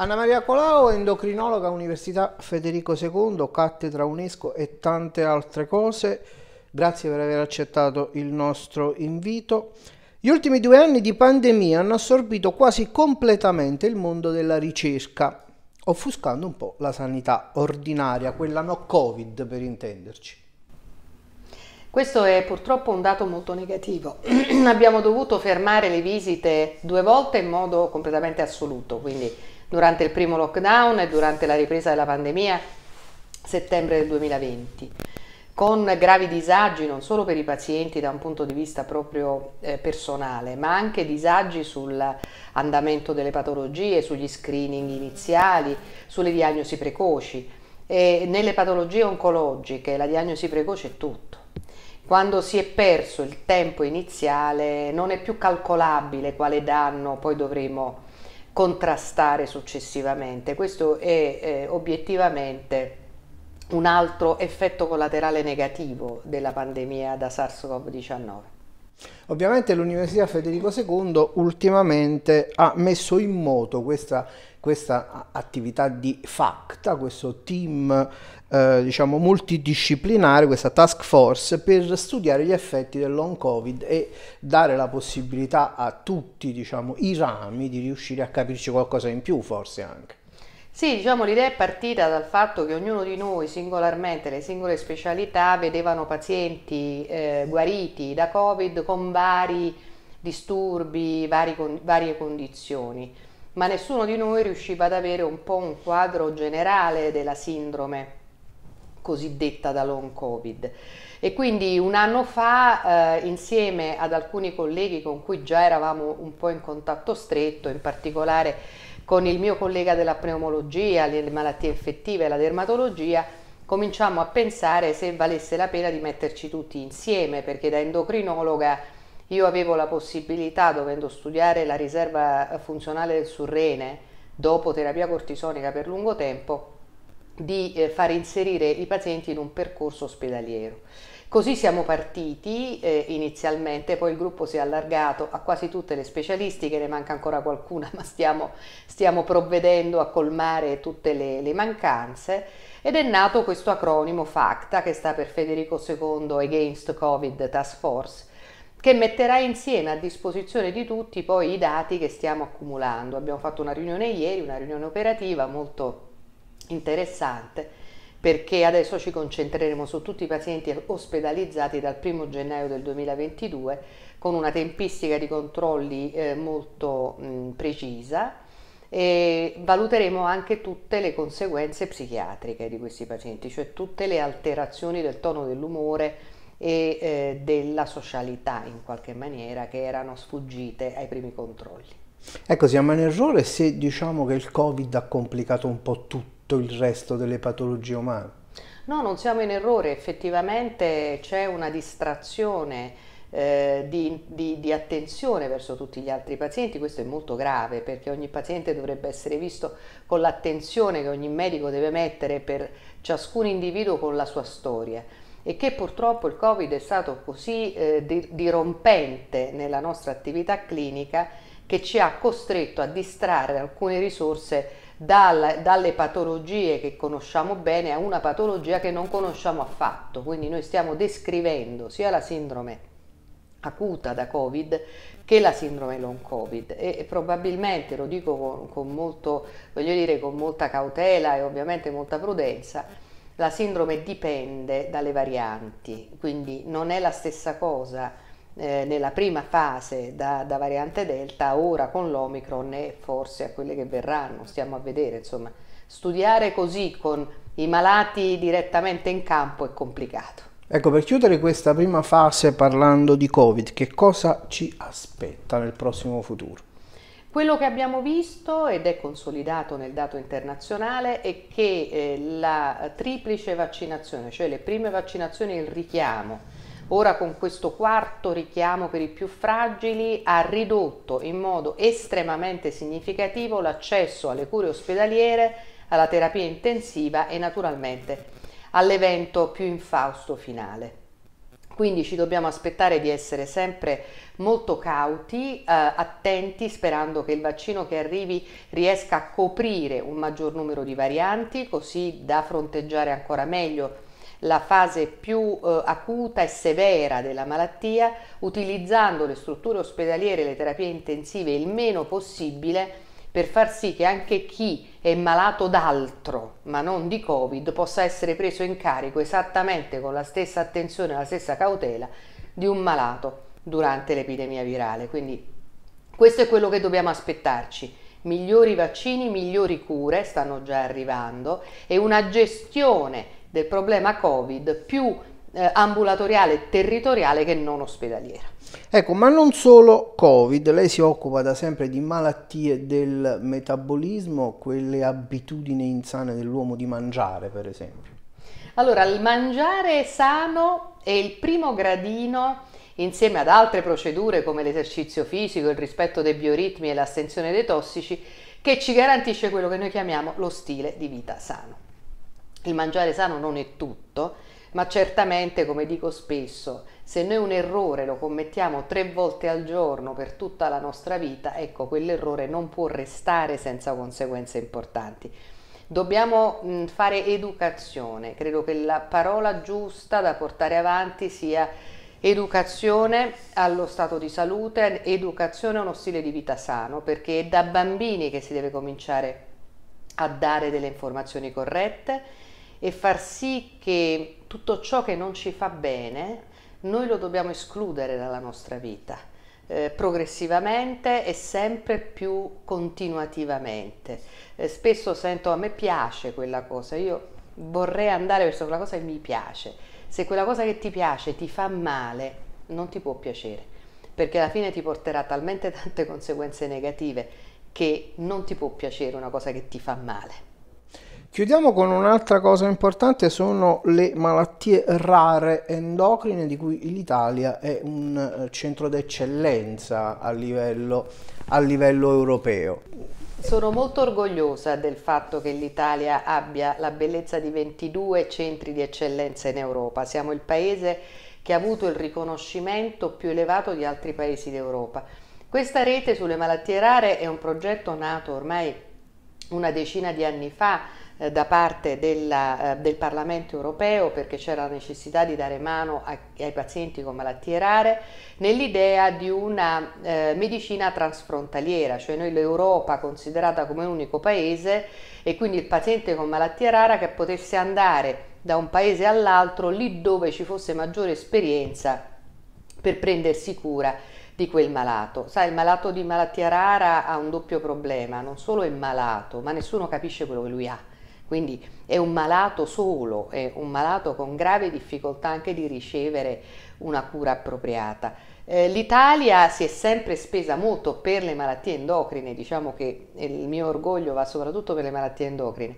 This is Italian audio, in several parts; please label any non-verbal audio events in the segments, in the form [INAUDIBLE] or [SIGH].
Anna Maria Colau, endocrinologa Università Federico II, cattedra UNESCO e tante altre cose. Grazie per aver accettato il nostro invito. Gli ultimi due anni di pandemia hanno assorbito quasi completamente il mondo della ricerca, offuscando un po' la sanità ordinaria, quella no Covid per intenderci. Questo è purtroppo un dato molto negativo. [CLEARS THROAT] Abbiamo dovuto fermare le visite due volte in modo completamente assoluto, quindi durante il primo lockdown e durante la ripresa della pandemia settembre del 2020 con gravi disagi non solo per i pazienti da un punto di vista proprio eh, personale, ma anche disagi sull'andamento delle patologie, sugli screening iniziali, sulle diagnosi precoci. E nelle patologie oncologiche la diagnosi precoce è tutto. Quando si è perso il tempo iniziale non è più calcolabile quale danno poi dovremo contrastare successivamente. Questo è eh, obiettivamente un altro effetto collaterale negativo della pandemia da SARS-CoV-19. Ovviamente l'Università Federico II ultimamente ha messo in moto questa, questa attività di FACTA, questo team eh, diciamo multidisciplinare, questa task force per studiare gli effetti del long covid e dare la possibilità a tutti diciamo, i rami di riuscire a capirci qualcosa in più forse anche. Sì, diciamo l'idea è partita dal fatto che ognuno di noi singolarmente, le singole specialità, vedevano pazienti eh, guariti da Covid con vari disturbi, vari con, varie condizioni, ma nessuno di noi riusciva ad avere un po' un quadro generale della sindrome cosiddetta da long covid e quindi un anno fa eh, insieme ad alcuni colleghi con cui già eravamo un po' in contatto stretto in particolare con il mio collega della pneumologia, le malattie infettive e la dermatologia, cominciamo a pensare se valesse la pena di metterci tutti insieme, perché da endocrinologa io avevo la possibilità, dovendo studiare la riserva funzionale del surrene dopo terapia cortisonica per lungo tempo, di eh, far inserire i pazienti in un percorso ospedaliero. Così siamo partiti eh, inizialmente, poi il gruppo si è allargato a quasi tutte le specialistiche, ne manca ancora qualcuna, [LAUGHS] ma stiamo, stiamo provvedendo a colmare tutte le, le, mancanze ed è nato questo acronimo FACTA che sta per Federico II Against Covid Task Force che metterà insieme a disposizione di tutti poi i dati che stiamo accumulando. Abbiamo fatto una riunione ieri, una riunione operativa molto interessante perché adesso ci concentreremo su tutti i pazienti ospedalizzati dal 1 gennaio del 2022 con una tempistica di controlli eh, molto mh, precisa e valuteremo anche tutte le conseguenze psichiatriche di questi pazienti, cioè tutte le alterazioni del tono dell'umore e eh, della socialità in qualche maniera che erano sfuggite ai primi controlli. Ecco, siamo in errore se diciamo che il Covid ha complicato un po' tutto tutto il resto delle patologie umane. No, non siamo in errore, effettivamente c'è una distrazione eh, di, di, di, attenzione verso tutti gli altri pazienti, questo è molto grave perché ogni paziente dovrebbe essere visto con l'attenzione che ogni medico deve mettere per ciascun individuo con la sua storia e che purtroppo il Covid è stato così eh, dirompente nella nostra attività clinica che ci ha costretto a distrarre alcune risorse dalla, dalle patologie che conosciamo bene a una patologia che non conosciamo affatto. Quindi noi stiamo descrivendo sia la sindrome acuta da Covid che la sindrome long Covid e, e probabilmente, lo dico con, con, molto, dire, con molta cautela e ovviamente molta prudenza, la sindrome dipende dalle varianti, quindi non è la stessa cosa eh, nella prima fase da, da, variante delta, ora con l'omicron e forse a quelle che verranno, stiamo a vedere, insomma, studiare così con i malati direttamente in campo è complicato. Ecco, per chiudere questa prima fase parlando di Covid, che cosa ci aspetta nel prossimo futuro? Quello che abbiamo visto ed è consolidato nel dato internazionale è che eh, la triplice vaccinazione, cioè le prime vaccinazioni e il richiamo, ora con questo quarto richiamo per i più fragili ha ridotto in modo estremamente significativo l'accesso alle cure ospedaliere, alla terapia intensiva e naturalmente all'evento più infausto finale. Quindi ci dobbiamo aspettare di essere sempre molto cauti, eh, attenti, sperando che il vaccino che arrivi riesca a coprire un maggior numero di varianti, così da fronteggiare ancora meglio la fase più eh, acuta e severa della malattia, utilizzando le strutture ospedaliere e le terapie intensive il meno possibile per far sì che anche chi è malato d'altro, ma non di Covid, possa essere preso in carico esattamente con la stessa attenzione e la stessa cautela di un malato durante l'epidemia virale. Quindi questo è quello che dobbiamo aspettarci migliori vaccini, migliori cure stanno già arrivando e una gestione del problema Covid più eh, ambulatoriale territoriale che non ospedaliera. Ecco, ma non solo Covid, lei si occupa da sempre di malattie del metabolismo, quelle abitudini insane dell'uomo di mangiare, per esempio. Allora, il mangiare sano è il primo gradino insieme ad altre procedure come l'esercizio fisico, il rispetto dei bioritmi e l'assenzione dei tossici, che ci garantisce quello che noi chiamiamo lo stile di vita sano il mangiare sano non è tutto, ma certamente, come dico spesso, se noi un errore lo commettiamo tre volte al giorno per tutta la nostra vita, ecco, quell'errore non può restare senza conseguenze importanti. Dobbiamo mh, fare educazione, credo che la parola giusta da portare avanti sia educazione allo stato di salute, educazione a uno stile di vita sano, perché è da bambini che si deve cominciare a dare delle informazioni corrette e far sì che tutto ciò che non ci fa bene noi lo dobbiamo escludere dalla nostra vita eh, progressivamente e sempre più continuativamente. Eh, spesso sento a me piace quella cosa, io vorrei andare verso quella cosa che mi piace. Se quella cosa che ti piace ti fa male, non ti può piacere, perché alla fine ti porterà talmente tante [LAUGHS] conseguenze negative che non ti può piacere una cosa che ti fa male. Chiudiamo con un'altra cosa importante, sono le malattie rare endocrine di cui l'Italia è un eh, centro d'eccellenza a livello, a livello europeo. Sono molto orgogliosa del fatto che l'Italia abbia la bellezza di 22 centri di eccellenza in Europa. Siamo il paese che ha avuto il riconoscimento più elevato di altri paesi d'Europa. Questa rete sulle malattie rare è un progetto nato ormai una decina di anni fa eh, da parte della, eh, del Parlamento europeo perché c'era la necessità di dare mano a, ai pazienti con malattie rare, nell'idea di una eh, medicina transfrontaliera, cioè noi l'Europa considerata come un unico paese e quindi il paziente con malattia rara che potesse andare da un paese all'altro lì dove ci fosse maggiore esperienza per prendersi cura di quel malato. Sai, il malato di malattia rara ha un doppio problema, non solo è malato, ma nessuno capisce quello che lui ha quindi è un malato solo, è un malato con grave difficoltà anche di ricevere una cura appropriata. Eh, L'Italia si è sempre spesa molto per le malattie endocrine, diciamo che il mio orgoglio va soprattutto per le malattie endocrine,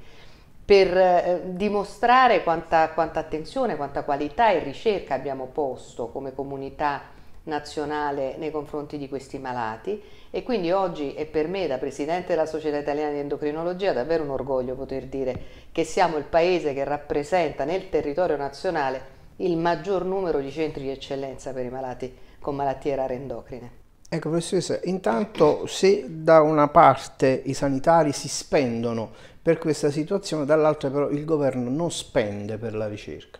per eh, dimostrare quanta, quanta attenzione, quanta qualità e ricerca abbiamo posto come comunità nazionale nei confronti di questi malati e quindi oggi è per me da Presidente della Società Italiana di Endocrinologia davvero un orgoglio poter dire che siamo il paese che rappresenta nel territorio nazionale il maggior numero di centri di eccellenza per i malati con malattie rare endocrine. Ecco professoressa, intanto se da una parte i sanitari si spendono per questa situazione, dall'altra però il governo non spende per la ricerca.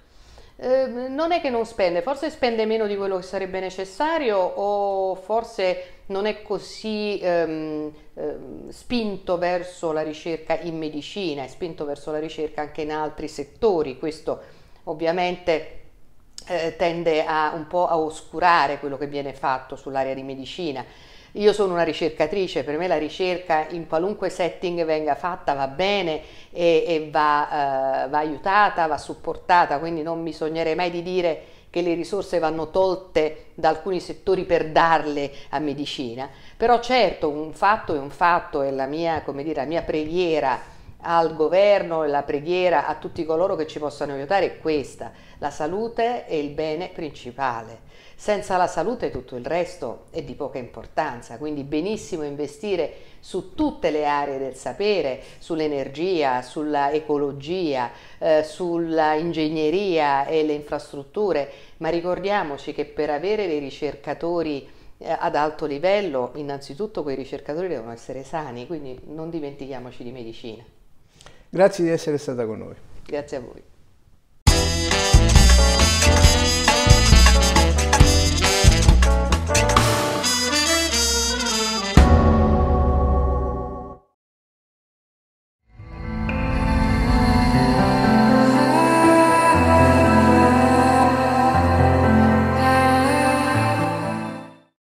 Ehm, non è che non spende, forse spende meno di quello che sarebbe necessario o forse non è così ehm, ehm, spinto verso la ricerca in medicina, è spinto verso la ricerca anche in altri settori. Questo ovviamente eh, tende a, un po' a oscurare quello che viene fatto sull'area di medicina. Io sono una ricercatrice, per me la ricerca in qualunque setting venga fatta va bene e, e va, eh, va aiutata, va supportata, quindi non mi mai di dire che le risorse vanno tolte da alcuni settori per darle a medicina, però certo un fatto è un fatto è la mia, come dire, la mia preghiera al governo e la preghiera a tutti coloro che ci possano aiutare è questa, la salute è il bene principale. Senza la salute tutto il resto è di poca importanza, quindi benissimo investire su tutte le aree del sapere, sull'energia, sulla ecologia, eh, sulla e le infrastrutture, ma ricordiamoci che per avere dei ricercatori eh, ad alto livello, innanzitutto quei ricercatori devono essere sani, quindi non dimentichiamoci di medicina. Grazie di essere stata con noi. Grazie a voi.